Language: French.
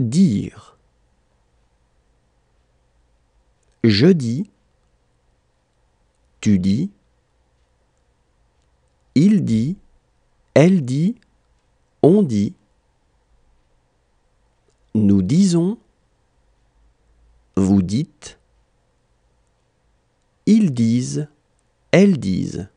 dire. Je dis, tu dis, il dit, elle dit, on dit, nous disons, vous dites, ils disent, elles disent.